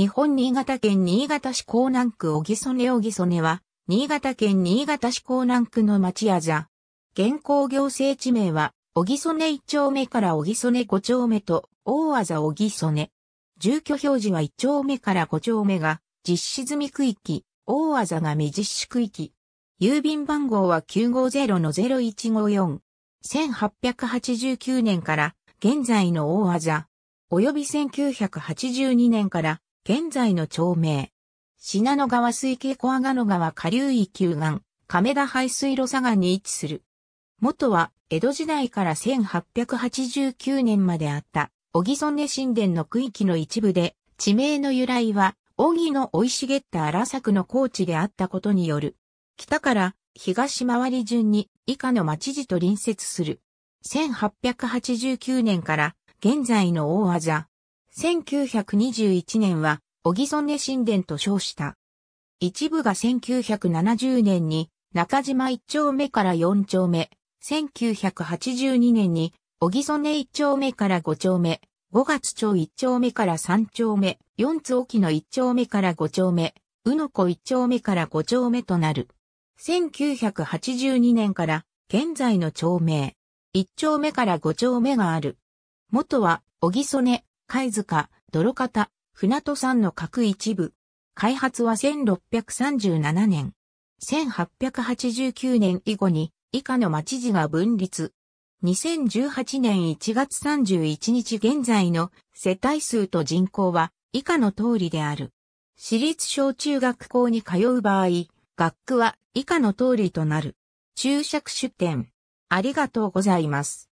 日本新潟県新潟市港南区小木曽根小木曽根は、新潟県新潟市港南区の町あざ。現行行政地名は、小木曽根1丁目から小木曽根5丁目と、大あざ小木曽根。住居表示は1丁目から5丁目が、実施済み区域、大あざが未実施区域。郵便番号は950-0154。1889年から、現在の大あざ。及び1982年から、現在の町名。信濃川水系小阿賀野川下流域右岸、亀田排水路佐賀に位置する。元は、江戸時代から1889年まであった、小木曽根神殿の区域の一部で、地名の由来は、小木の生い茂った荒作の高地であったことによる。北から東回り順に以下の町地と隣接する。1889年から現在の大技、1921年は、小木曽根神殿と称した。一部が1970年に、中島一丁目から四丁目、1982年に、小木曽根一丁目から五丁目、五月町一丁目から三丁目、四つ沖の一丁目から五丁目、うのこ一丁目から五丁目となる。1982年から現在の町名、一丁目から五丁目がある。元は、小木曽根、貝塚、泥方、船戸山の各一部。開発は1637年。1889年以後に以下の町地が分立。2018年1月31日現在の世帯数と人口は以下の通りである。私立小中学校に通う場合、学区は以下の通りとなる。注釈出典。ありがとうございます。